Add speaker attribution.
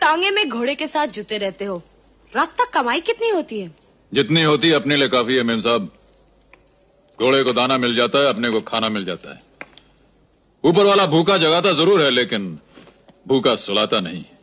Speaker 1: टांगे में घोड़े के साथ जुते रहते हो रात तक कमाई कितनी होती है
Speaker 2: जितनी होती है अपने लिए काफी है मेम साहब घोड़े को दाना मिल जाता है अपने को खाना मिल जाता है ऊपर वाला भूखा जगाता जरूर है लेकिन भूखा सुलाता नहीं